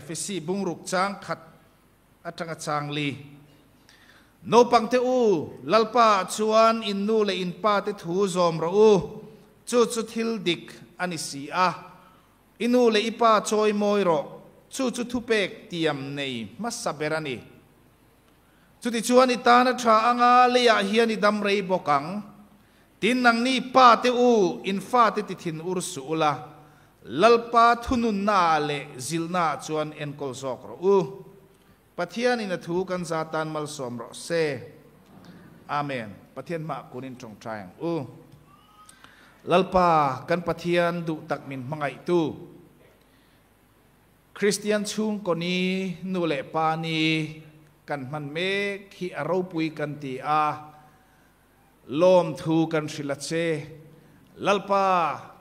FSC bung ruk chang khat atanga chang li no pang te u lalpa chuan in nu le in pa te thu zom ro u chu chu thil dik ani si a inu le ipa choi moi ro chu chu thu pek tiam nei masaberani chu ti chuan itana tha anga le ya hian idam rei bokang tin nang ni pa te u in fa te ti thin ur su ula ลลปาทุนุนาเลจิลนาชวนเอ็นกอลซอกรูปัทยานินทูกันซาตานมัลสอมรเซอเมนปัทยานมากุนินจงทรายอูลลปากันปัทยานดุตักมินมังไงตูคริสเตียนชุงคนนี้นูเลปานีกันมันเมกฮิอารูปุยกันตีอาลมทูกันสิลเซลลปา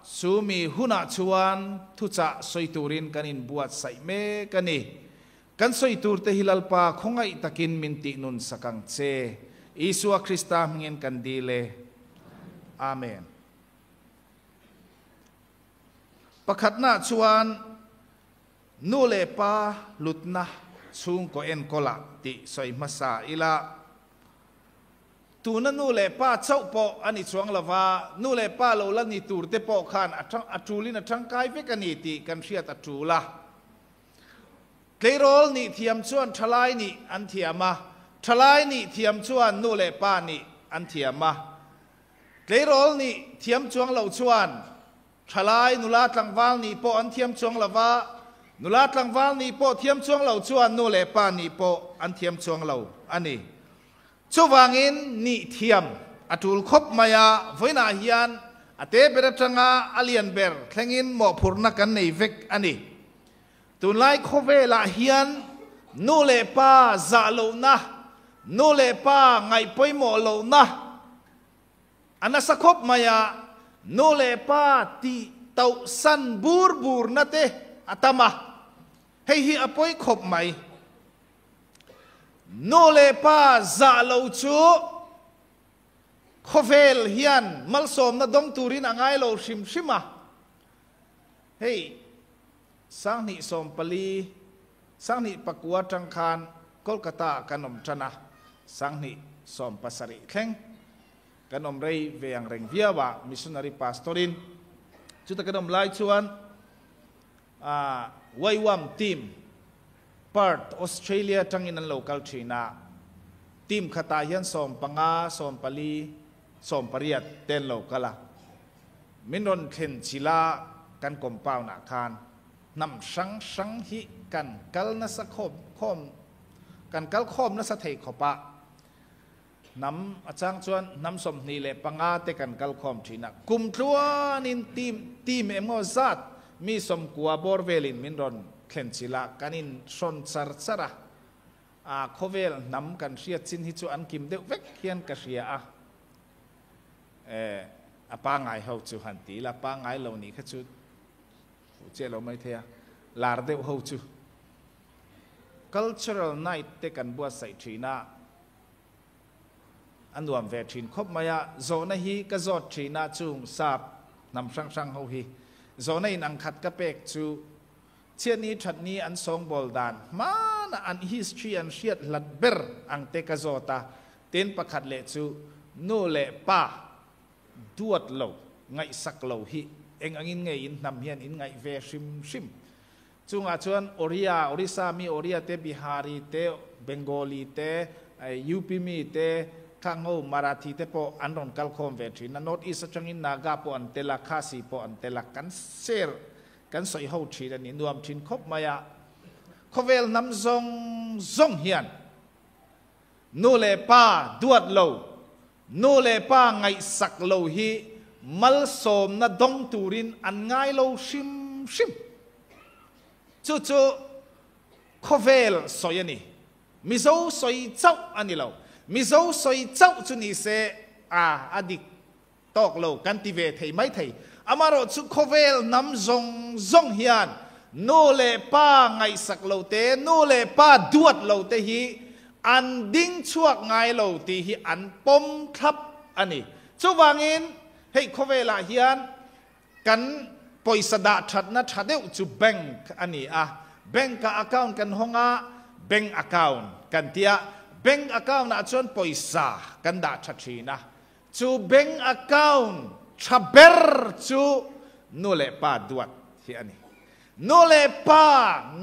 sumi huna chuan thucha soiturin kanin buat saime kani kan soitur te hilal khongai takin minti nun sakang che Isua Krista mingen kandile Amen pakhatna chuan nule pa lutna chung ko en kola ti soi masa ila tu na nu le pa chau po ani chuang lawa nu le pa lo la ni tur te po khan athang atulin athang kai ve kan ni ti kan hriat atula tleirol ni thiam chuan thalai ni an thiama thalai ni thiam chuan nu le pa ni an thiama tleirol ni thiam chuang lo chuan thalai nula tlangwal ni po an thiam chuang lawa nula tlangwal ni po thiam chuang lo chuan nu le pa ni po an thiam chuang lo ani vang chuwangin ni thiam atul khop maya voina hian ate beratanga alian ber thlengin mo phurna kan nei vek ani tu lai khove la ah hian nu le pa za lo na nu le pa ngai poi mo lo na anasa khop maya nu le pa ti tau san bur bur na te atama hei hi apoi khop mai nô lệ pa dạ lâu chú khô phèl hiền mal sôm đông dom tu rin angai lo shim shima hey sáng nị som pali sang ni pakua trang khan kolkata kanom chana sáng nị som pasari kheng kanom rei veang reng via ba missionary pastorin chuta kanom lai chuan a ah, waiwam team Perth Australia จั้งอินันโลกาลทีนาทีมขตายันสมปังาสมปลีสมปริยตเตนโลกาละมินอนเข็นชิลากันกลมเป้าหนาคานนำสังสังหิกันกัลนสะคมคมกันกัลคมนสะเทขปะนำอาจารย์ชวนนำสมนีเลปังอาเตกันกัลคอมทีนักุมทัวนินทีมทีมเอโมซัตมีสมกัวบอร์เวลินมินรอน khen chỉ là cái in son sar sara à khovel nắm cần sia chín hi chu ăn kim đeo vét hiền cái sia à à e, ba ngày hậu chu hẳn tí là ba ngày lâu ní cái phụ chế lâu mấy thế à là đeo hậu chu cultural night te kan bua sai về anuam ve thin à, maya zona hi ka zot na chung sap nằm sang sang ho hi zona in ang khát ka pek chú chian ni that ni an song bol dan man an history an riat lật ber ang te ka zota ten pakhat le chu no le pa duat lâu ngay sak lâu hi anh angin ngay in nam hian in ngay ve shim shim chunga chuan oria orisa mi oria te bihari te bengali te eh, up mi te kango marathi te po anron kalkhom ve thina north east in naga po antela khasi po antela kan share kan soi ho thi dan ni nuam thin khop maya khovel nam zong zong hian nu le pa duat lo nu le pa ngai sak lo hi mal som na dong turin an ngai lo shim shim chu chu khovel soi ani mi zo soi chau ani lo mi zo soi chau chu ni se a ah adik tok lo kan ti ve thei mai thei amaro chu khovel nam zong zong hian nu le pa ngai sak lo te nu le pa duat lo te hi an ding chuak ngai lo ti hi an pom thap ani chu wangin hei khovela hian kan poisa da that na thadeu chu bank ani a bank ka account kan honga bank account kan tia bank account na chon poisa kan da thathi na chu bank account thà ber chu nô lệ pa duat hi ani nô lệ pa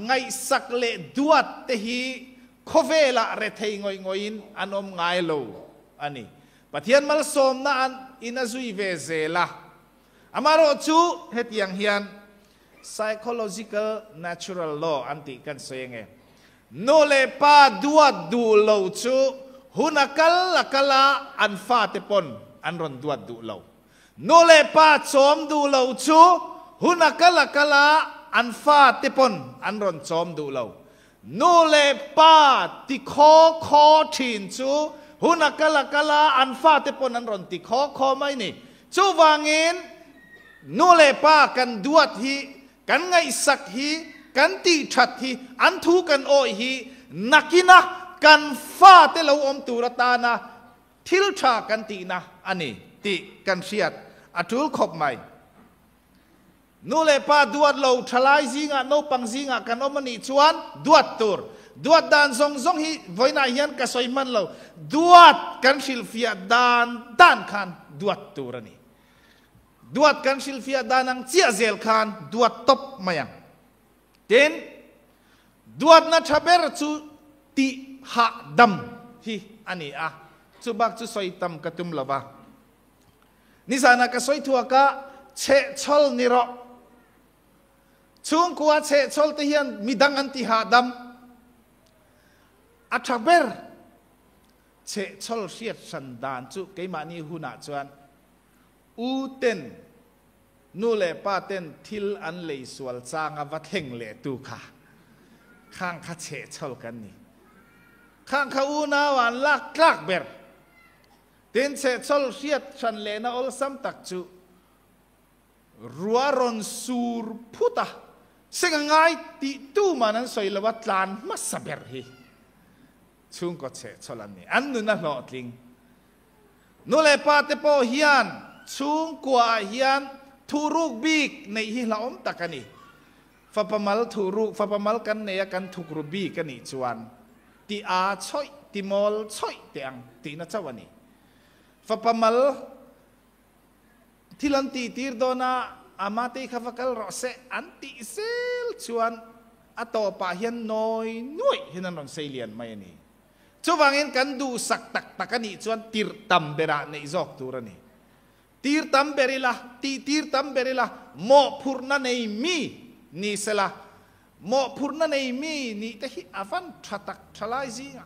ngay sắc lệ duat te hi khô về là rệt thấy ngồi ngồi in anh om ngay lâu ani và thiên mal som na an ina duy ve dễ la amaro chu hết yang hian psychological natural law anti kan soyenge no le pa duat du lo chu hunakal akala an fa te pon an ron duat du lo โนเลปาชอมดูเราชูหุนักละกละอันฟาติปนอันรอนชอมดูเราโนเลปาติโคโคทินชูหุนักละกละอันฟาติปนอันรอนติโคโคไม่นี่ชูวางเงินโนเลปากันดวดฮีกันไงสักฮีกันตีชัดฮีอันทูกันโอฮีนักินะกันฟาเตเราอมตุรตานะทิลชากันตีนะอันนี้ติกันเสียด adul tul khop mai nule pa duat lo thalai zinga no pang zinga mani chuan duat tur duat dan zong zong hi voina hian ka soiman lo duat kan silfia dan dan khan duat turani duat kan silfia danang chia zel kan duat top mayang ten duat na thaber chu ti ha dam hi ani a chubak chu tam katum lova นิสานักสวยทัวก็เชชลนิรกช่วงกว่าเชชลที่ยันมีดังอันติหาดมอัตราเบรเชชลเสียสันดานจุกเกมานี่หุนาจวนอูเตนนูเลป้าเตนทิลอันเลยสวลจางวัดเฮงเลตูค่ะข้างข้าเชชลกันนี่ข้างข้าอูนาวันลักลักเบร์ตินเซ็ตซอลเชียชันเลนาอลซัมตักจูรัวรอนสูรพุตาเสิ่งง่ายติดตู้มันนั้นสอยลวัดลานมาสับเบอร์ฮีช่วงก็เสซ็ตซอลันนี่อันนู้นน่ะหนอลิงนู่นเลยปาเตโปฮิยันช่วงกว่าฮิยันทุรุกบิกในฮิลาอมตะกันนี่ฟ้ะพมัลทุรุกฟะพมัลกันเนี่ยกันทุกรุบีกันนี่ชวนที่อาช่อยที่มอลช่อยเตียงที่นั่นชวานี่ Fapamal tilanti dona amate kafakal rose anti sel cuan atau pahian noi nui hinan non selian mayani. Cubangin kan du sak tak takani cuan tir tambera ne izok turani. Tir tamberila, ti tir tamberila, mo purna nei mi ni mo purna nei mi ni tehi avan tratak tralai zinga.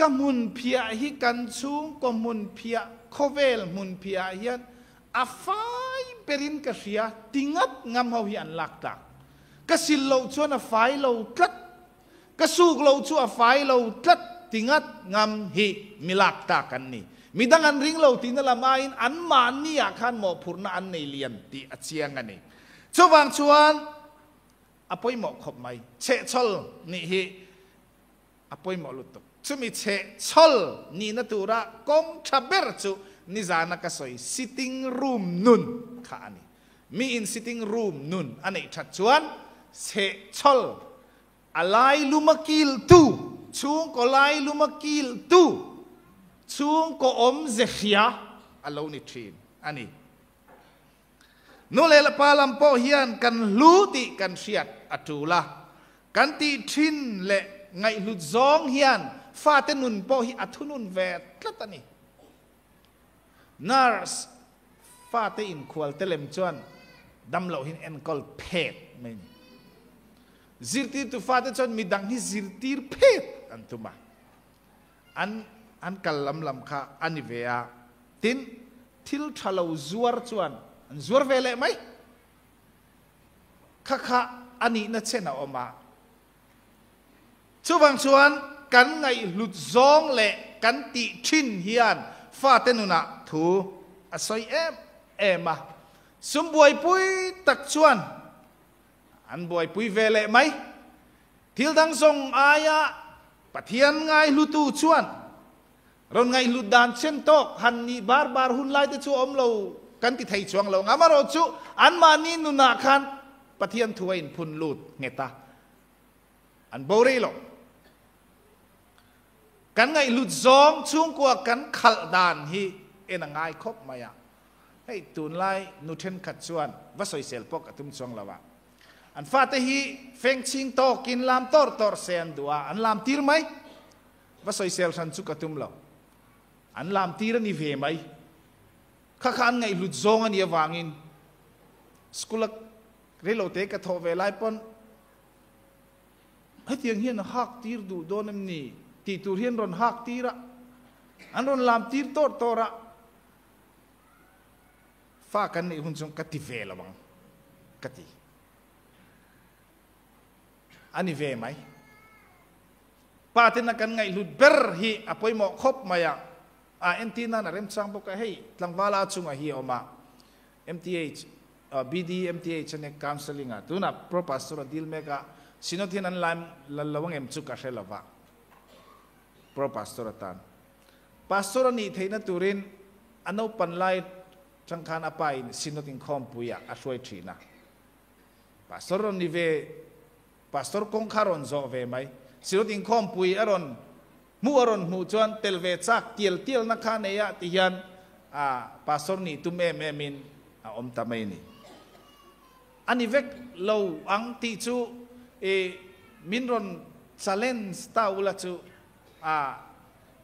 ก็มุนเพียฮิกันสูงก็มุนเพียโคเวลมุนเพียเฮียนอาฟายเปรินกเสียติงัดงามเฮาเฮียนหลักตักก็สิลชวนอาฟายเราตัดก็สูกเราชวนอาฟายเราตัดติงัดงามฮิมิลักตากันนี่มิดังอันริงเราตินละมาอินอันมานี่อาคันหมอพูนอันในเลียนตีอาเชียงกันนี่ชวางชวนอปอยหมอขบไม่เชชลนี่ฮิอปอยหมอลุตุกชุมิเชชลนี่นตุรละกงทับเบร์จุนิจานักสอย s ิต t i n g r o o นุนค่ะอันนี้มีอิน i ิต i n g room นุนอันนี้ชัดชวนเชชลอะไรลุมกิลตูช่วงก็ไลลุมกิลตูช่วงก็อมเซียอาลลอฮ์นีทีนอันนี้นู่เลยละพาลัมโพอฮิยันกันลูติกันเสียดอัตุละกันตีทินเละไงลุดซองฮิยัน fa te nun po hi athunun à ve tlatani à nurse fa te in khwal te lem chuan dam lo hin en kol phet men zirtir tu fa te chuan mi dang hi zirtir phet an tuma an an kal lam lam kha ani ve tin thil thalo zuar chuan an zuar vele mai kha kha ani na chena oma chuwang chuan kan ngay lut zong lệ cắn ti thin hiền fa te nụ na thu a soi em em à sum buai pui tak chuan an buai pui ve le mai thil dang zong aya ngay ngai lutu chuan ron ngay lut dan chen tok han ni bar bar hun lai te chu om lo kan ti thei chuang lo ngama ro chu an ma ni nu na khan pathian thuain phun lut ngeta an bore lo กันไงลุดซองช่วงกว่ากันขัดดานฮีเอ็นง่ายครบมาอ่ะให้ตุนไลนุเทนขัดชวนว่าสอยเซลปกตุ้มช่วงละวะอันฟาตฮีเฟงชิงโตกินลามตอร์ตอร์เซนดัวอันลามตีรไหมว่าสอยเซลสันสุกตุ้มเราอันลามตีรนี่เวไหมข้าขานไงลุดซองอันเยวางินสกุลเรลโลเตกะโทเวไลปอนให้เตียงเฮียนหักตีรดูโดนนี่ ti tu hiên ron hak ti ra an ron lam tir to to ra fa kan ni hun song kati ve la bang kati ani ve mai pa te na kan ngai lut ber hi apoi mo khop maya a entina na rem sang boka hei tlang wala chunga hi oma mth uh, bd mth ne counseling a tuna pro pastor dil meka sinotin an lam lalawang em chu ka helawa pro pastor tan pastora ni theina turin ano panlai changkhan apai sinotin khom puya aswai thina pastor ni ve pastor kong kharon zo ve mai sinotin khom pui aron mu aron mu chuan tel ve chak tiel tiel na kha ne ti hian a pastor ni tu me me min a om tamai ni ani vek lo ang ti chu e minron challenge ta ula chu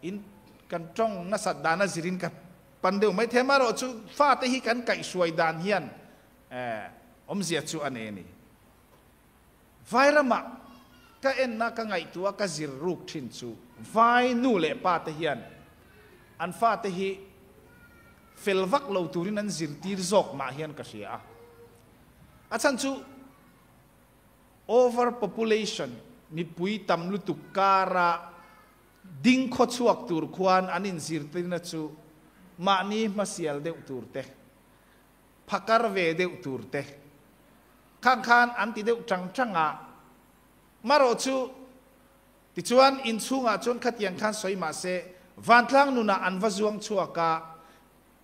in kan trong na sat dana zirin kan pandeu mai thema ro chu fatihi kan kai suai dan hian om zia chu ane ni vairama ka en na ka ngai tua ka zir ruk thin chu vai nu le pa te hian an fatihi felvak lo turin an zir tir zok ma hian ka sia achan chu overpopulation mi pui tam lutuk kara ding kho chuak tur khuan an in zir tin na chu ma ni ma sial deuh tur te phakar ve deuh tur te khang khan an ti deuh chang changa maro chu ti chuan in chunga chon khatiang khan soi soima se vantlang nuna an wazuang chuaka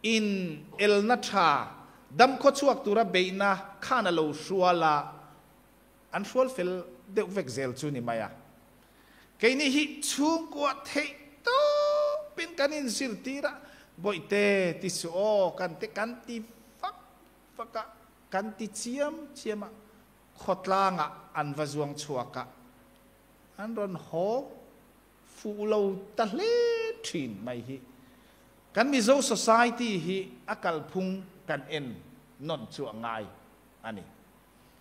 in el na tha dam kho chuak tura beina khana lo shuala an shual fel deuh vek zel chu ni maya cái này hi chung quá thế to pin cái này sửa tí ra bội tê tí số căn tê căn tí phắc phắc căn tí chiêm chiêm à khót la ngạ ăn và ruộng chua cả ăn đòn hố phụ lâu ta lê thuyền mày hi căn mi dâu society hi akal phung căn en non chua ngai anh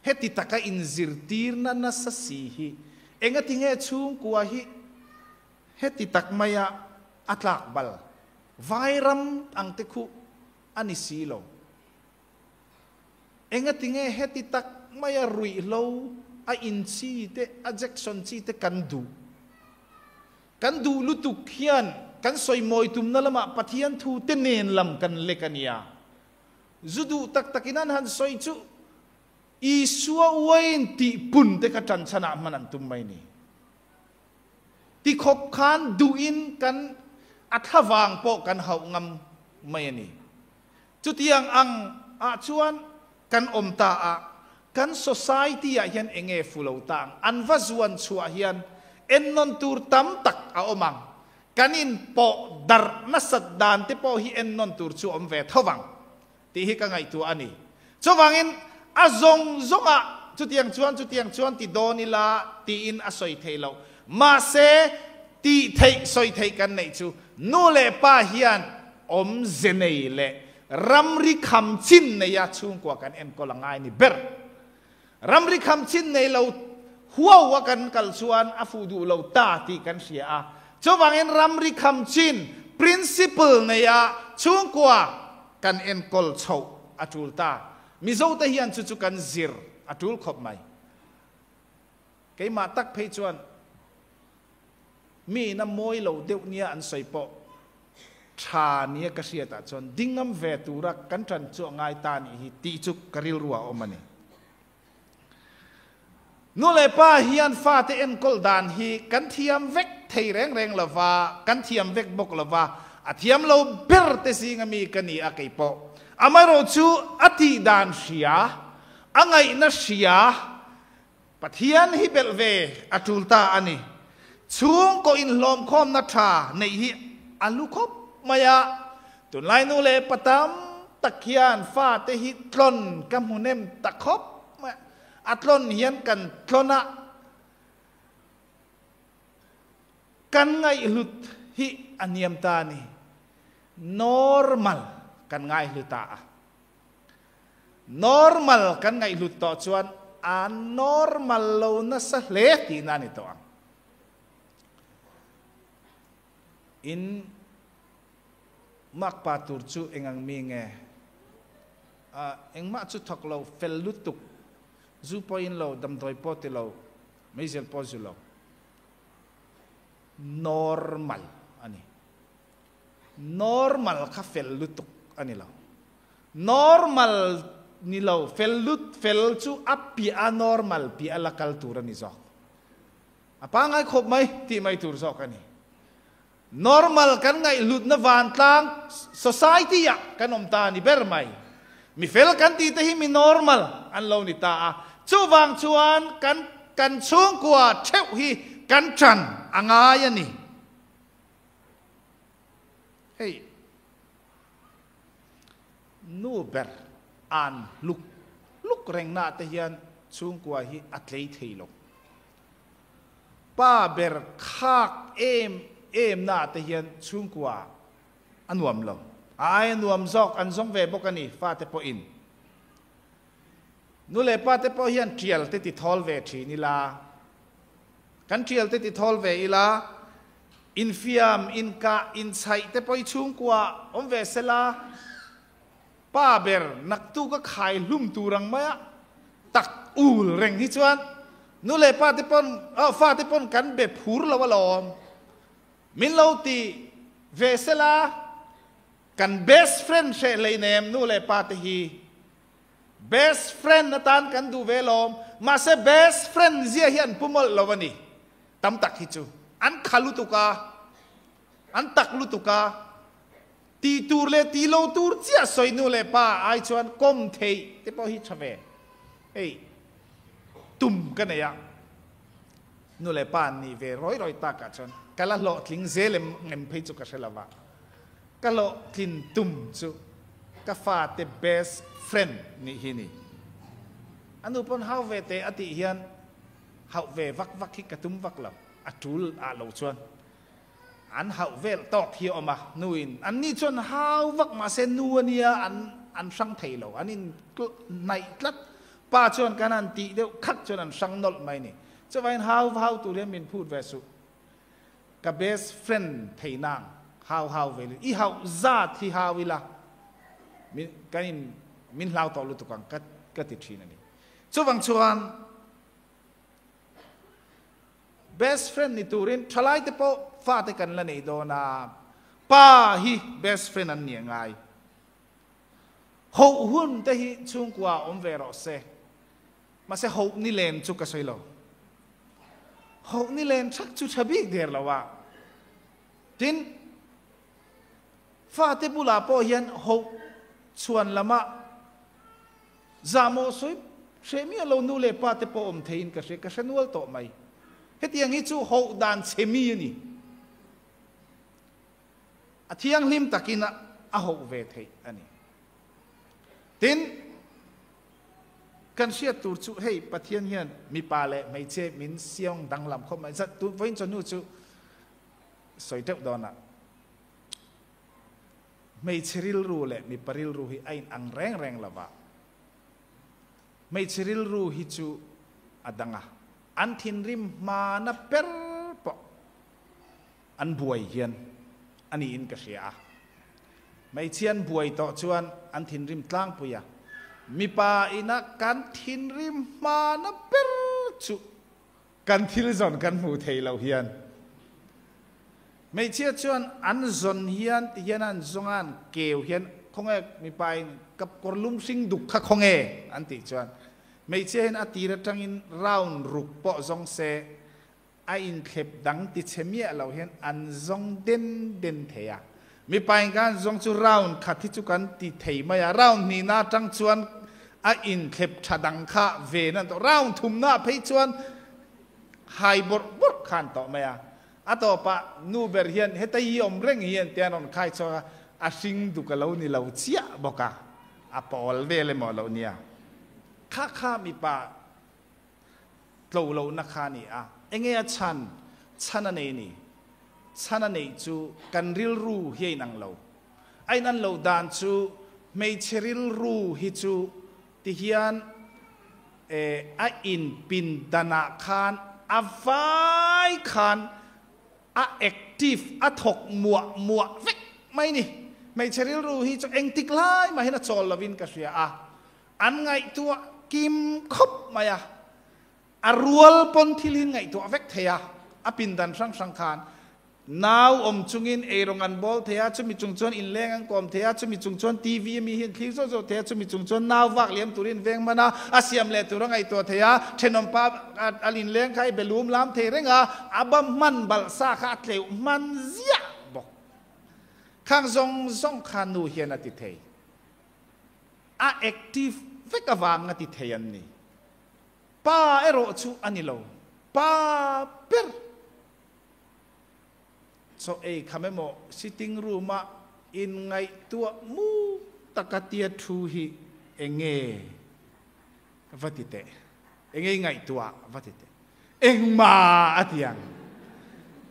hết thì ta in zirtir na na sa si hi enga a tinge chung kua hi heti tak maya atlak bal vairam ang te anisilo. enga si lo eng tinge heti tak maya à rui lo a à in chi te a à jackson chi te kan du kan du lutuk hian kan soi moi tum na lama pathian thu te nen lam kan lekania zudu tak takinan han soi chu isua wenti pun dekatan sanak manantum ini. Ti kokkan duin kan athavang po kan hau ngam ini. Cutiang ang acuan kan om taa kan society ya hian enge fulau tang an zuan chua hian en non tur tam tak a omang kanin po dar nasat dan te po hi en non tur chu om ve thawang ti hi ka ngai tu ani chawangin so อาจงจงอ่ะจุดยตีงชวนจุดยตีงชวนติดโดนนี่ละตีอินอสอยเทเรามาเซตีเทยสอยเทกันในชูนูเลป้าเฮียนอมเจเนลเล่รำริคำชินในยาชุงกว่ากันเอ็มก็ลังไงนี่เบร์รัมริคำชินในเราหัววากันกัลชวนอฟูดูเราตาตีกันเสียอ่ะจะว่างเอ็นรำริคำชิน principle ในยาชุงกว่ากันเอ็มกอลชอาจูลตา mi zo te hian chu chu kan zir atul khop mai cái mà tắc phê chuan mi na môi lâu đeo nia an soi po cha nia ka sia ta ah chuan dingam ve tura kan tran chu ngai ta ni hi ti chu karil ruwa omani nu le pa hian fa te en kol dan hi kan thiam vek thei reng reng lova kan thiam vek bok lova a thiam lo ber te singa mi kani a kei po อมรชูอัติดานเสียอังไงนัสเสียปฏิญญนฮิเบลเวอจุลตาอันนี้ช่วงก็อินลมคอมนัทชาในฮิอัลลุคบมายาตุนไลนูเลปตัมตะเคียนฟาเตฮิตลนกัมหุเนมตะคบมาอัตลนเฮียนกันตลนะกันไงหลุดฮิอันยมตานี normal kan ngai lu ta normal kan ngai lu to chuan a à, normal lo na sa hle ti na ni to in mak patur chu engang mi nge a à, eng ma chu thok lo fel lu tuk zu po in lo dam doi po ti lo meisel po zu lo normal ani à normal ka fel lu tuk anilaw. Normal nilaw, fellut felchu api anormal pi ala kaltura ni zok. Apa ngay khop may, ti may tur zok ani. Normal kan ngay lut na vantlang society ya kanom ta ni bermay. Mi fel kan ti tahi mi normal an law ni taa. Chuwang chuan kan kan chung kwa chew hi kan chan angaya ni. Hey, นูเบอร์อันลุกลุกแรงนาเตะยันช่วงกว่าฮีอัตเลทลงป้าเบอร์คากเอมเอมนาเตะยันช่วงกว่าอันวมลงไอ้นวมซอกอันซงเวบกันนี่ฟาเตปอินนูเลปาเตปเฮียนเทียลเตติทอลเวทีนี่ลากันเทียลเตติทอลเวอีลาอินฟิยมอินกาอินไซเตปอยชุงกว่าอมเวเซลาป้าเบรนักตู้ก็ขายลุ่มตูรังมะตักอูเร่งฮิจวนนู่เลยป้าที่ปนเออฟ้าที่ปนกันเบ็ดผูรละวะลอมมินเลาตีเวเซลากันเบสเฟรนด์เชเลยเนมนู่เลยป้าที่ฮีเบสเฟรนด์นตานกันดูเวลอมมาเซเบสเฟรนด์เจียเฮียนปุ่มลละวันนี้ตำตักฮิจูอันขาลุตุกาอันตักลุตุกาตีตูเลตีโลตูเจ้าสวยนูเลป้าไอชวนก้มเทยเตปอฮิชเวเอ้ตุ่มกันเนี่ยนูเลป้านี่เวร้อยร้อยตากะชนกะละหลอทิ้งเซเลมเงินเพจุกะเชลาวะกะหลอทิ้งตุ่มจุกะฟาเตเบสเฟรนด์นี่ฮินี่อันนู้ปนเฮาเวเตอติเฮียนเฮาเววักวักคิกะตุ้มวักหลับอัตุลอาโลชวนอันหาเวลตอกเทียวมานุนอันนี้จนหาวักมาเซนัวเนี่ยอันอันสังเทโลอันนี้ในลัดป้าจนกันอันตีเดียวคักจนอันสังนลไม่นี่จะไปหาวหาวตัวเรียมินพูดเวสุกับเบสเฟรนด์ไทยนางหาวหาวเวลอีหาวซาที่หาวิลามินกันมินลาวตอลุตุกังกัดกัดติดชีนั่นนี่ช่วงช่วง best friend นี่ตัวเรียนทลายเตปฟ้าเตกันละในโดนาป้าฮีเบสเฟรนอันเนียงไงหูหุ่นเตฮีชุงกว่าอมเวรอเซมาเซหูนี่เลนจุกสอยโลหูนี่เลนชักจุชบิกเดียร์ละวะทินฟ้าเตบุลาโปเฮียนหูชวนละมะจามโอสุยเชมีเรานูเลปาเตโปอมเทินกษเกษนวลโตไม่เฮตียงอีจูหูดานเชมีนี่ a thiang lim takina a ho ve thei ani tin kan sia tur chu hei pathian hian mi pa le mei che min siong dang lam khom mai zat tu voin chon nu chu soi teu dona mei chiril ru le mi paril ru hi ain ang reng reng lawa mei chiril ru hi chu adanga an thin rim ma na per po an buai hian ani in ka hria a mai chian buai to chuan an thin rim tlang puya mipa ina kan thin rim ma na per chu kan thil zon kan mu thei lo hian mai chia chuan an zon hian ti hian an zongan keu hian khonge mipa in kap korlum sing duk kha khonge an ti chuan mai chia hian atira tangin round ruk po zong se ไอ้อินเคลบดังติเชมีเราเห็นอันซงเด่นเด่นเทียมีไปกันซงจูราวนขัดที่จุกันติเทมายาราวนี่นาจังชวนไอ้อินเคลบชะดังคาเวนั่นตัวราวนทุ่มหน้าไปชวนไฮบอร์บอร์ขันต่อม่อะต่อปะนูเบรเฮียนเฮตัยอมเร่งเฮียนเตียนอนใครชัวอาชิงดุกะเลานี่เราเชียบอกะอาปอลเวเลมอเราเนี่ยข้าข้ามีปะเราเรานักขานี่อะเองเอชันชันอะไรนี่ชันอะไรจูกันริลรูเฮยนังเลาไอ้นั่นเลาดานจูไม่เชริลรูฮิจูที่เฮียนเอออินปินดานาคานอาไฟคานอาเอ็กทีฟอาถกมัวมัวเฟกไม่นี่ไม่เชริลรูฮิจูเองติกไลมาให้นัดจอลลวินกัสเซียอ่ะอันไงตัวกิมคบมาอ่ะอารัวลปนทิลินไงตัวเวกเทียอปินดันสังสังขารนาวอมจุงอินเอรงอันบอลเทียชุมิจุงชนอินเลงังกอมเทียชุมิจุงชนทีวีมีหินทิ้งโซโซเทียชุมิจุงชนนาววักเลี้ยมตุรินเวงมานาอาเซียมเลตุรงไงตัวเทียเทนอมปาอัลินเลงใครเบลูมลามเทเรงอาอับมันบัลซาคาเทวมันเสียบอกข้างทรงทรงคานูเฮียนติเทยอาแอคทีฟเวกวางอติเทียนนี่ Paero chu anilo. pa per So e kame mo sitting room ma in ngai tua mu takatia thu hi enge vatite. Enge ngai tua vatite. Eng ma atiang.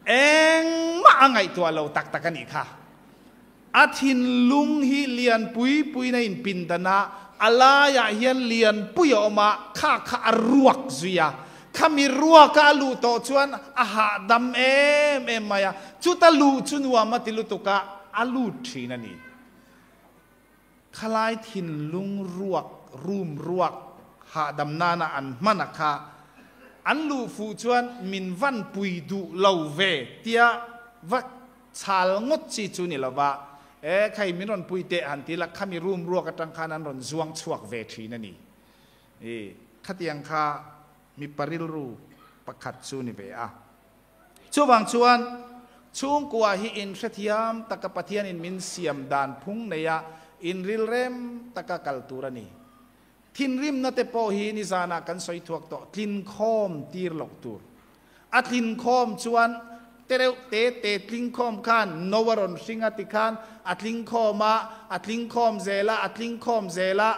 Eng ma ngai tua lo tak takani kha. At lung hi lian pui pui na in pindana อัลลาอยากเห็นเลียนปุยออกมาข้าข้ารวกซุยะข้ามีรัวกาลูโตชวนอาหาดำเอมเอมมาจุตาลูชุนวามาติลุตุกะอาลูทีนันนี่คลายถินลุงรวกรูมรวกหาดำนานาอันมานะคะอันลูฟูชวนมินวันปุยดูเลาเวเตียวัดชาลงดจีจุนิลวาเอ้ใครมิรอนปุยเตอันติลักขามีรูมรัวกัตังคานันรอนจวงชวกเวทีนั่นนี่นี่ขัดยังคามีปริลรูประคัดซูนิเวปอ่ะช่วบางชวนช่วงกว่าฮีอินเสถียมตะกปะเทียนอินมินเสียมดานพุงเนียอินริลเรมตะกะกัลตูรนีทินริมนาเตโปฮีนิซานากันสอยทวกต่อทินคอมตีร์ลอกตูรอัทินคอมชวนเตเรตเตทิ้งคอมขัานนวรนสิงอติขันอัตลิงคอมาอัตลิงคอมเจละอัตลิงคอมเจละ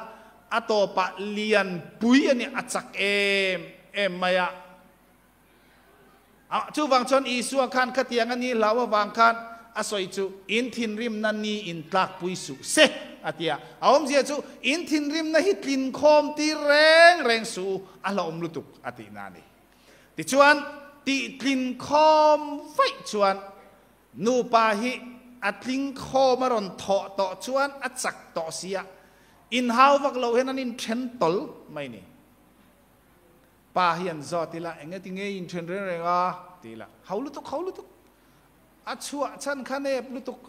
อัตโตปะเลียนปุยอันนี้อัจักเอมเอมมายะชูวังชนอีสัวข้านขัดยังอันนี้ลาววังขันอาศัยชูอินทินริมนันนีอินตลักปุยสุเซอาทิยาอามเจียชูอินทินริมนะฮิตลินคอมที่แรงแรงสูอัลลอฮ์อมลุตุกอาทินานีติชวน ti tlin khom vai chuan nu pa hi a tling kho ma ron tho to chuan a chak to sia in hau vak lo hen an in then tol mai ni pa hian zo tila enge ti nge in then re nga tila haulu tuk haulu tuk a chua chan khane lu tuk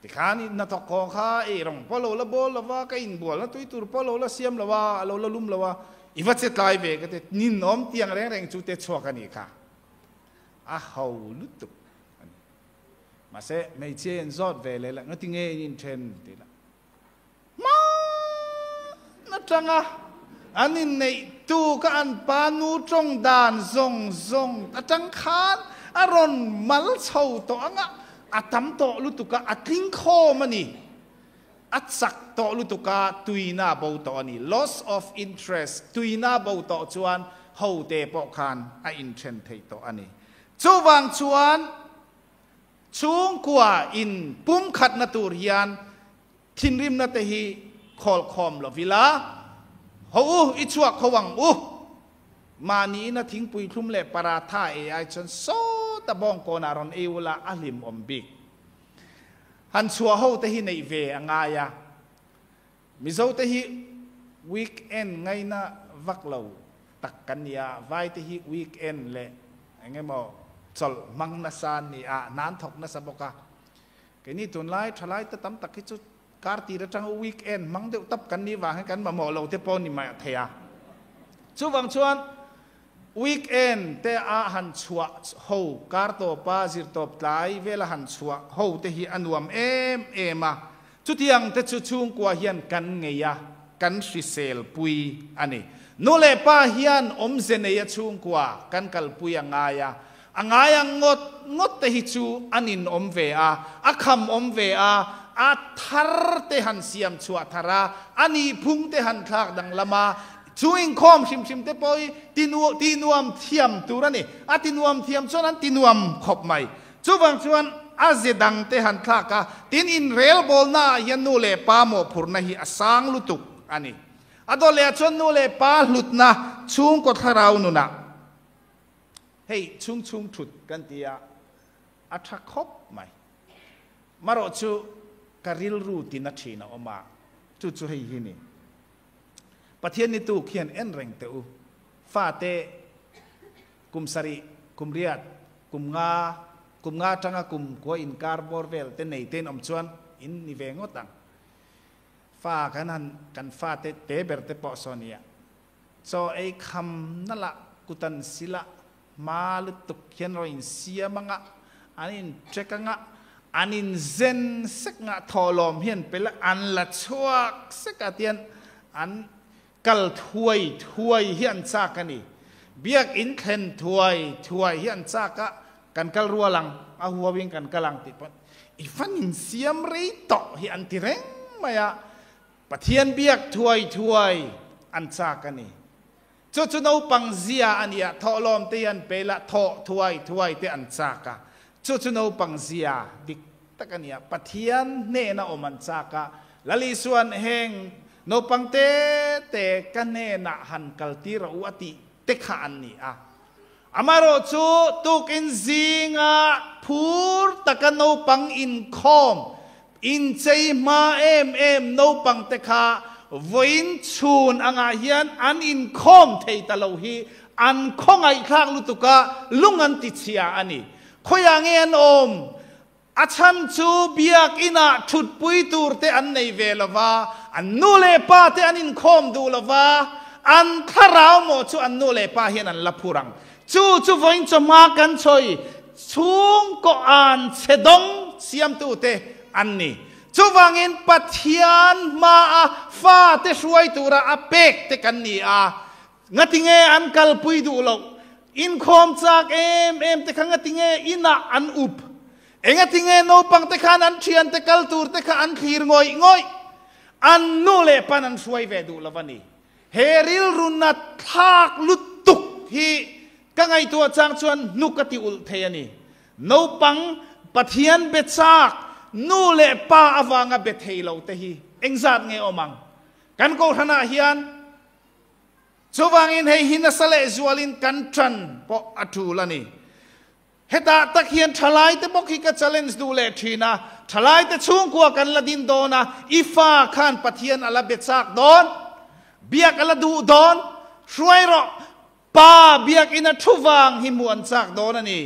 ti khani na to ko kha e rong polo la bol la wa ka in bol la tu tur polo la siam la wa lo la lum la wa อีวัตเซตไลเวก็เตนินนอมเตียงแรงแรงจูเตชัวกันอีกค่ะอาเฮาลุตุมาเซไม่เชนจอดเวเลยละงั้นท้งเงยนินเทนดีละมานัจังอ่ะอันนี้ในตู้ก็อันปานูจงดานจงจงอาจังคานอารมณ์มัลเช่าตัวอ่ะอาตมโตลุตุกะอาทิ้งโคมันนี่อัศักโตลุตุกาตุยนาเบาตอนี่ loss of interest ตุยนาเบาตอชวนเฮาเตปอคันอาอินเทนเทตออันนี้จูวังชวนชูงกว่าอินปุ่มขัดนตูรียานทินริมนาเตฮีคอลคอมลอวิลาเฮาอูอิชวกเขาวังอูมานี้นะทิ้งปุยทุ่มเละปราท่าเอไอชนโซตะบองโกนารอนเอวลาอลิมอมบิก han suwa ho te hi nei ve anga ya mi zo te hi weekend ngai na vak lo tak kan ya vai te hi weekend le ngai mo chol mang na san ni a nan à, thok na saboka à. cái ni tun lai thalai ta tam tak hi chu car ti ra trang weekend mang deu tap kan ni wa kan ma mo lo te pon ni ma thea à. chu wang chuan weekend te a han chua ho kar to pa zir top tlai vela han chua ho te hi anuam em ema chu tiang te chu chung kwa hian kan ngeya kan ri sel pui ani nu le pa hian om zeneya chung kwa kan kal pui angaya angaya ngot ngot te hi chu anin om ve a akham om ve a a thar te han siam chua thara ani phung te han thak dang lama ช่วงข้อมชิมชิมเตปอยตินัวตินวมเทียมตัวนี่อะตินวมเทียมชนั้นตินวมขบไม่ช่วงชวนอาเจดังเตหันทลากาตินอินเรลบอลน่ายันนูเลปาโมพุรนะฮีอสังลุตุกอันนี้อดอเลชวนนูเลปาลุตนะช่วงกดทราวนุนะเฮ้ยช่วงช่วงถุดกันเตียอัตขบไม่มารอชูการิลรูตินาทีนะออกมาจู่ๆให้ยินี่ประเทศนี้ตู้เขียนเอ็นแรงเตอฟ้าเตกุมสริกุมเรียดกุมงากุมงาจังกุมกัวอินคาร์บอร์เวลเตนไหนเตนอมชวนอินนิเวงอตังฟ้ากันหันกันฟ้าเตเตเบรเตปอโซเนียโซไอคำนั่นละกุตันศิละมาลุตุกเขียนรอยเสียมังะอันนี้เช็กงะอันนี้เซนสักงะทอลอมเห็นไปละอันละชวกสักอาเตียนอันกัลถวยถวยเฮียนซากันนี่เบียกอินเทนถวยถวยเฮียนซากะกันกัลรัวลังอาหัววิ่งกันกัลังติดปนอีฟันอินเสียมรีต่อเฮียนติเร่งมายะปะเทียนเบียกถวยถวยอันซากันนี่จุดจุดเอาปังเสียอันเนียทอลอมเตียนเปละทอถวยถวยเตอันซากะจุดจุดเอาปังเสียดิกตะกันเนียปะเทียนเนนอมันซากะลลิส่วนแห่ง no pang te te kane na han kalti ra uati te khan ni a amaro chu tuk in zinga phur takano pang in khom in chei ma em em no pang te kha voin chun anga hian an in khom thei ta lo hi an khong ai khang lutuka lungan ti chia ani khoya ngen om อาชันชูเบียกอินาชุดปุยตูรเตอันในเวลวาอันนูเลปาเตอันอินคอมดูลวาอันทาราวโมชูอันนูเลปาเฮนันละพูรังชูชูวินจะมากันชอยชุงก็อันเสดงเสียมตูเตอันนี้ชูวังอินปัทยานมาฟาเตช่วยตัวระอเปกเตกันนี่อางติเงอันกัลปุยดูลอินคอมจากเอ็มเอ็มเตขังงติเงอินาอันอุบ enga tinge no pang te khan an thian te kal tur te kha an khir ngoi ngoi an nu le pan an suai ve du lavani heril runna thak lutuk hi kangai tua chang chuan nukati ul theyani no pang pathian betsak nu le pa awanga bethei lo te hi engzat nge omang kan ko hana hian chuwangin hei hinasale zualin kan tran po athu lani เฮตาตะเคียนทลายแต่บอกที้ก็ c เ a ล l e n ดูแลทีนะทลายแต่ช่วงกว่ากันละดินโดนะอีฟ้าขันปะเทียนอะไรเบ็ดซากโดนเบียกอะไรดูโดนช่วยรอป้าเบียกอินะทุวังหิมวนซากโดนนี่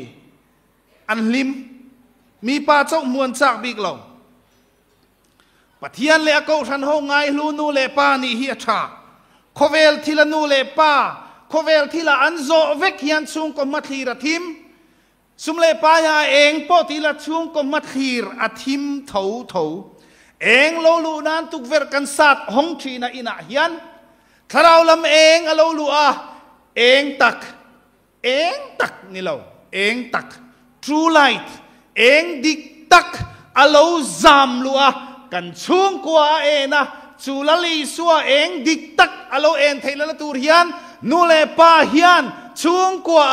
อันลิมมีป้าเจ้ามวนซากบิกลงปะเทียนเลยก็ฉันห้องไงลูนูเลป้านี่เฮียชาโคเวลทีละนูเลป้าโคเวลทีละอันโซเวกยันซุงก็มาทีระทิมสุมเลปายาเองปอติละช่วงก็มัดฮีรอธิมเถาเถาเองโลลูนั้นตุกเวรกันสัตหงทีนาอินาเฮียนคราวลำเองอโลลูอาเองตักเองตักนี่เราเองตัก true light เองดิกตักอโลจามลัวกันช่วงกว่าเอนะจูลลีสัวเองดิกตักอโลเองเทลละตูเฮียนนูเลปาเฮียนช่วงกว่า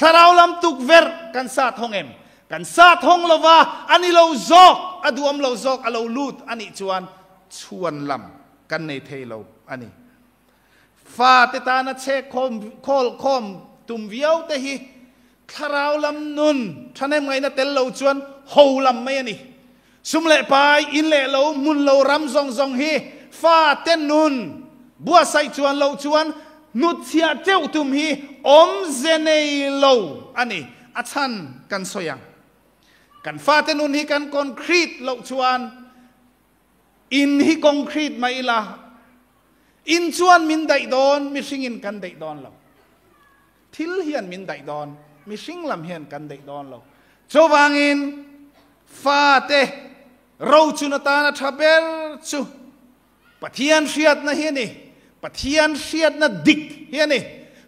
คาราวลำตุกเวรกันซาทองเอ็มกันซาทองลวาอันนี้เราจอกอดูอมเราจอกอเราลูดอันนี้ชวนชวนลำกันในเทเราอันนี้ฟาติตานาเชคคมโคลคอมตุมเวียวเตฮีคาราวลำนุนท่านเอ็มไงนะเตลเราชวนโฮลำไม่อันนี้สุมเล่ไปอินเล่เรามุนเรารำซองซองฮีฟาเตนนุนบัวใส่ชวนเราชวน nutia teu tum hi om zenei lo ani achan kan soyang kan tên un hi kan concrete lo chuan in hi concrete mai la in chuan min dai don mi sing in kan dai don lâu, thil hian min dai don mi sing lam hian kan dai don lâu, cho lo chowangin fate ro chu na ta na thaber chu pathian hriat na hi ni ปะเทียนเสียดนะดิกเฮียนี่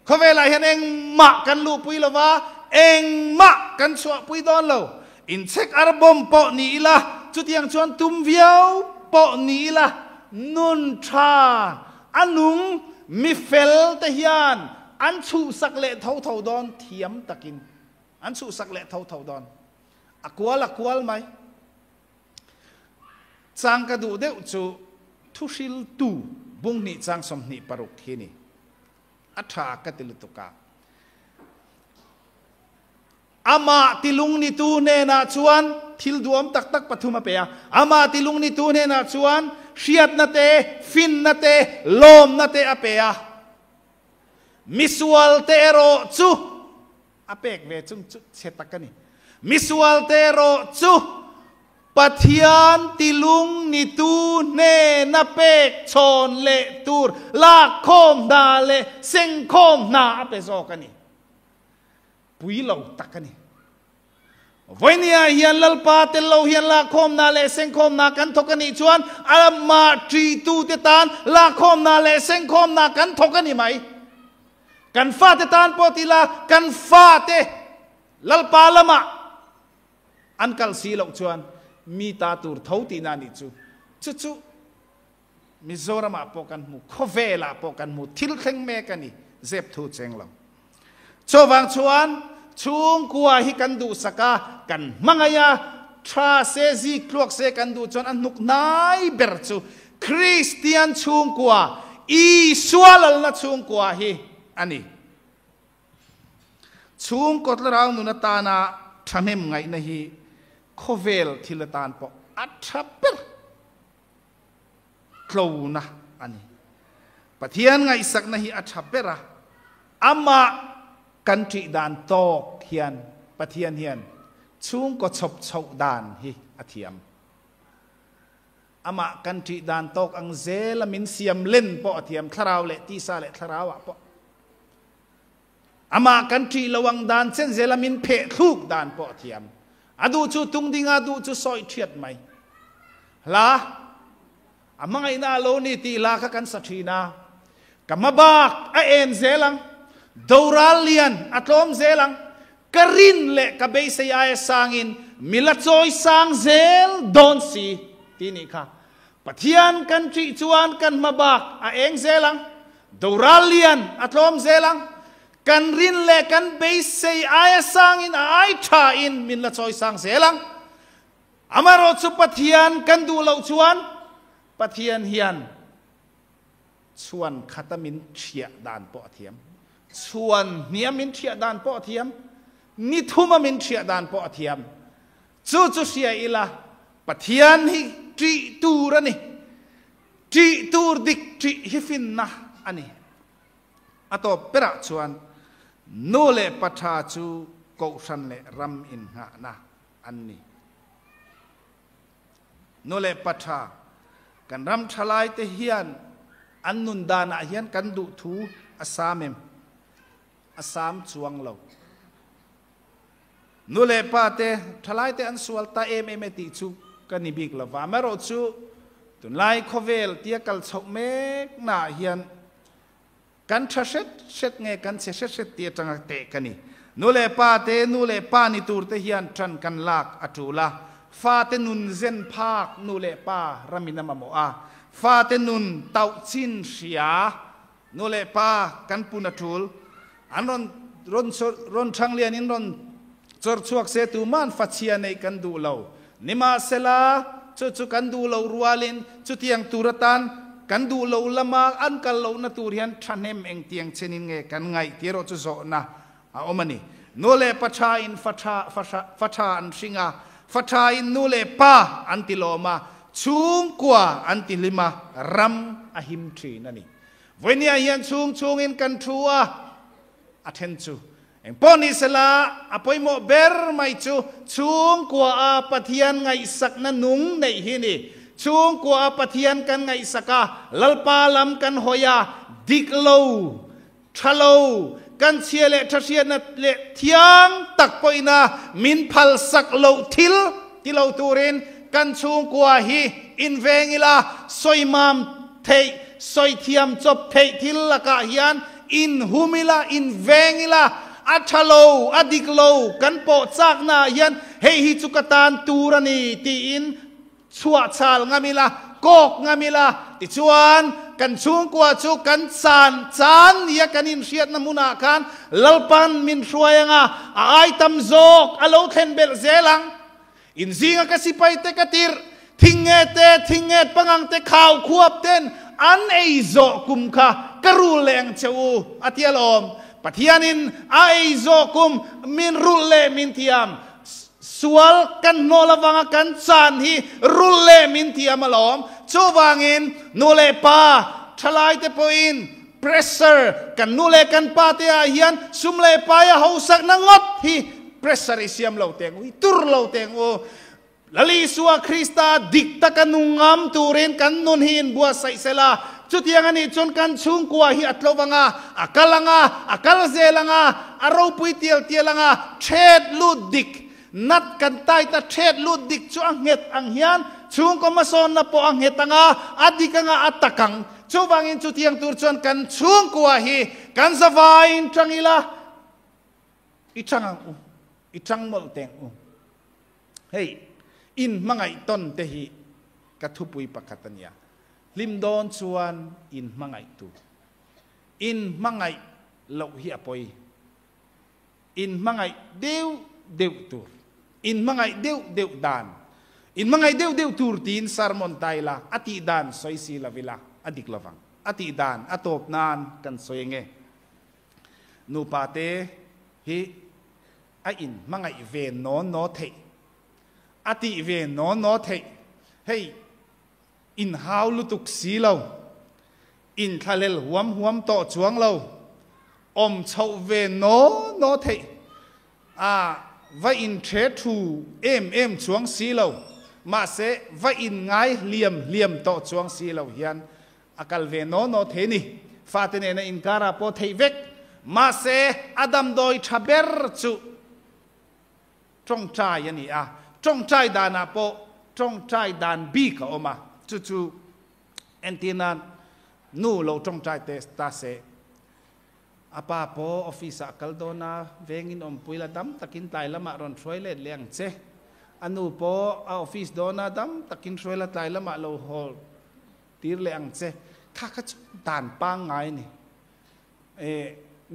เขาเวลาเห็นเองมะกันลูปุยละวะเองมะกันสวปุยดอนเลวอินเซกอารบอมปอนีละจุดยังชวนตุมเวียวปอนีละนุนชาอันนุงมิเฟลตะเฮียนอันสูสักเละเท่าเท่าดอนเทียมตะกินอันสูสักเละเท่าเท่าดอนอกัวละกัวลไหมจางกระดูเดวจูทุชิลตู bung ni chang som ni paruk hi ni atha ka tilutuka ama tilung ni tu ne na chuan thil duam tak tak pathuma pe ama tilung ni tu ne na chuan hriat na te fin na te lom na te apea misual te ero chu apek ve chung chu chetakani misual te ero chu pathian tilung ni tu ne na pek chon le tur la khom da le seng khom na pe zo ka ni pui lo tak ka ni vainia hian lalpa te lo hian la khom na le seng khom na kan thok ni chuan alama tri tu te tan la khom na le seng khom na kan thok ni mai kan fa te tan po ti la kan fa te lalpa lama ankal si lo chuan มีตาตูรเท่าตินานิจูจุจุมิโซรามาปกันมูคเวลาปกันมูทิลเข่งเมกันนี่เจ็บทูเจงเราโชวังชวนช่วงกัวฮิกันดูสกากันมังยาทราเซซีคลวกเซกันดูจนอันนุกนายเบิร์จูคริสเตียนช่วงกัวอีสวาลลนะช่วงกัวฮิอันนี้ช่วงกดเราหนุนตานาทำเอ็มไงนะฮี khô vèl thì là tàn bỏ át thấp lâu na anh bà thiên ngay sắc na hi át thấp ra ama căn trị đàn to hiền bà thiên hiền chúng có chọc chọc đàn hi át thiêm ama căn trị đàn to ang dễ là mình xiêm lên bỏ thiêm thao lệ ti sa lệ thao à bỏ ama căn trị lawang đàn sen dễ là mình phê thuốc đàn bỏ thiêm adu chu tungding adu chu soi thiat mai la amang ina lo ni ti la ka kan sathina kamabak a en zelang doralian atlom zelang karin le kabay sa yaya e sangin milatsoy sang zel don si tini ka patian kan tri chuan kan mabak a eng zelang doralian atlom zelang kan rin le kan base beise ayasang in aita in min la choi sang selang amaro chu pathian kan du lo chuan pathian hian chuan khatamin thia dan po athiam chuan niamin thia dan po athiam ni thuma min thia dan po athiam chu chu sia ila pathian hi tri tur ani tri tur dik tri hifin na ani ato pera chuan โนเลปทาจูกสันเลรัมอินหะนะอันนี้โนเลปทากันรัมทลายเตเฮียนอันนุนดานะเฮียนกันดุทูอาสามิมอาสามสวงเรานูเลปาเตทลายเตอันสวลตาเอมเอเมติจูกันนิบิกลาวามรอจูตุนไลโคเวลเตียกัลสกเมกนาเฮียน kan tha shet shet nge kan se shet shet tia tanga te kani nule pa te nule pa ni tur te hian kan lak atula fa te nun zen phak nule pa ramina mamo a fa te nun tau chin sia nule pa kan puna tul an ron ron ron thang lian in ron chor chuak se tu man fa chia nei kan du lo nima sela chu chu kan du lo rualin chu tiang turatan kan du lo lama an kal lo na tur hian thanem eng tiang chenin nge kan ngai tiro chu zo na a omani nu le pacha in fatha fatha an singa fatha in nu le pa antiloma chung kwa antilima ram ahim tri nani voinia hian chung chung in kan thua athen chu eng poni sela apoi mo ber mai chu chung kwa a pathian sak na nung nei hi chung qua pathian kan ngai saka lalpa lam căn hoya diklo thalo căn chia le thasian na le thiang tak poina min phal sak lo thil tilo turin căn chung qua hi in vengila mam thei soi thiam chop thei thil laka hian in humila in vengila athalo adiklo kan po chak na hian hei hi chukatan turani ti in chua chal nga la, kok nga la, ti chuan kan chung kwa chu kan chan chan ya kan in riat na muna kan lalpan min ruayanga a ai tam zok alo then bel zelang in zinga ka sipai te katir thinge te thinge pangang te khaw khuap ten an ei zo kum kha karu leng cheu atial om pathianin ai zo kum min rule min tiam สวลกันโนละวังกันสานฮีรุลเลมินทีอมาลอมชูววางินนูเลปาทลายเตปอินเพรสเซอร์กันนูเลกันปาเตียเฮียนสุมเลปายาเฮาสักนังดฮีเ pressure อิสยามเลาเตงวิตุรเลาเตงโอลลีสัวคริสตาดิกตะกันนุงามตูเรนกันนุนฮินบัวไซเซลาจุดยังอันนี้จนกันชุ่งกัาฮีอัตโลวังอาอักลังอาอักลเซลังอาอารมณปุยเตียลเตียลังอาเชดลูดิกนัดกันใต้ตะเทศลูดดิกจูอังเห็ดอังเฮียนชูงก็มาสอนนะปออังเห็ดตังอาอดีกังอาอัตตะกังชูวังอินจุเทียงตูรชนกันชูงกัวฮีกันสวายอินจังอีละอีจังอังอูอีจังมอลเตงอูเฮ้ยอินมังไงต้นเตฮีกัทุปุยปะกัตัญญาลิมดอนชวนอินมังไงตูอินมังไงเลาฮีอปอยอินมังไงเดวเดวตูร in mangai deu deu dan in mangai deu deu tur tin sarmon taila ati dan soi si la vila adik lawang ati dan atop nan kan soi nge nu pa te hi a in mangai ve no no the ati ve no no the hey in hau lutuk si lo in thalel huam huam to chuang lo om chau ve no no the à và in thế thu em em xuống si lâu mà sẽ và in ngái liềm liềm to xuống si lâu hiền akal à, về nó nó thế nì phát nên in ra po thấy vết mà sẽ adam đôi chaber chú trong trai yani à trong trai đàn à po trong trai đàn bi cả à. chú chú anh chu entinan nu lâu trong trai ta sẽ apa po ofisa kaldona vengin om puila dam takin tai lama ron toilet leng che anu po a office dona dam takin toilet tai lama lo hol tir leng che kha kha tan pang ngai ni e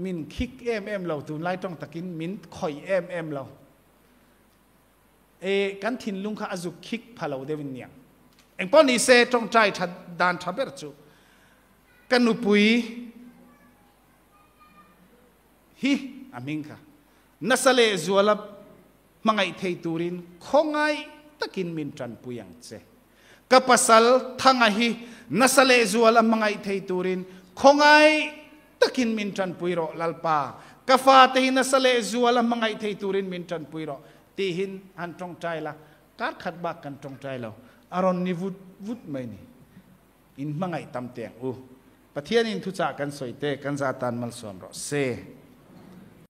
min khik em em lo tu lai tong takin min khoi em em lo e kan thin lung kha azuk khik phalo devin niang eng pon ni se tong chai tha dan thaber chu kanu pui hi amingka. Nasale zualap mga itay turin kongay takin mintran puyang tse. Kapasal tangahi nasale zualap mga itay turin kongay takin mintran puiro lalpa. Kafatay nasale zualap mga itay turin mintran puiro. Tihin antong tayla. Karkat bakan tong tayla. Aron ni vut vut may ni. In mga itam tiyang uh. Patiyanin tu kan soite kan zatan malsuam ro. Se.